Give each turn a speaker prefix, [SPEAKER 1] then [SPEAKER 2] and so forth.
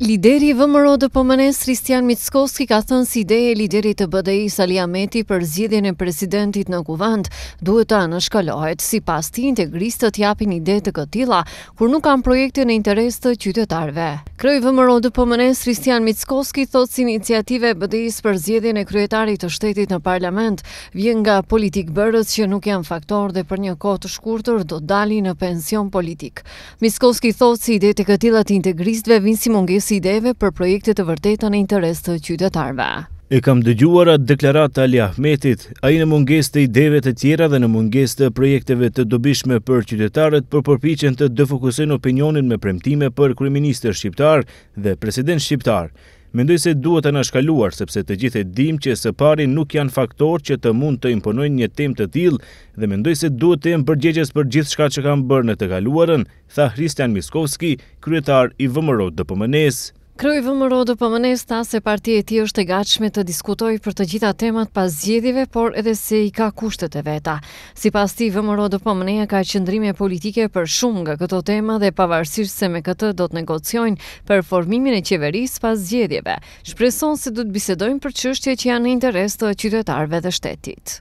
[SPEAKER 1] Lideri i VMRO dhe pomenes Kristian Mitskoski ka thënë si ideje e liderit të BDI Sali Ameti për zgjedhjen e presidentit në kuvand, duhet të anëshkalohet si pas ti integristët japin ide të këtila, kur nuk kanë projekte në interes të qytetarve. Kroj VMRO dhe pëmënes, Kristian Mitskoski thotë si iniciative e BDI për zgjedhjen e kryetarit të shtetit në parlament vjen nga politik bërës që nuk janë faktor dhe për një kohë të shkurtër do dali në pension politik. Mitskoski thotë si ide të këtila të integristve vinë si munges si ideve për projekte të vërteta në interes të qytetarve.
[SPEAKER 2] E kam dëgjuar atë deklarat Ali Ahmetit, a i në munges të ideve të tjera dhe në munges të projekteve të dobishme për qytetarët për përpichen të dëfokusin opinionin me premtime për kryministër shqiptar dhe president shqiptar. Mendoj se duhet të nashkaluar, sepse të gjithë e dim që së pari nuk janë faktor që të mund të imponojnë një tem të til, dhe mendoj se duhet të jenë përgjegjes për gjithë shka që kam bërë në të kaluarën, tha Hristian Miskovski, kryetar i vëmërot dë pëmënesë.
[SPEAKER 1] Kryu i VMRO do pëmënes ta se partia e ti është e gatshme të diskutoj për të gjitha temat pas zgjedhjeve, por edhe se i ka kushtet e veta. Si pas ti, VMRO do pëmëneja ka qëndrime politike për shumë nga këto tema dhe pavarësisht se me këtë do të negociojnë për formimin e qeveris pas zgjedhjeve. Shpreson se du të bisedojnë për qështje që janë interes të qytetarve dhe shtetit.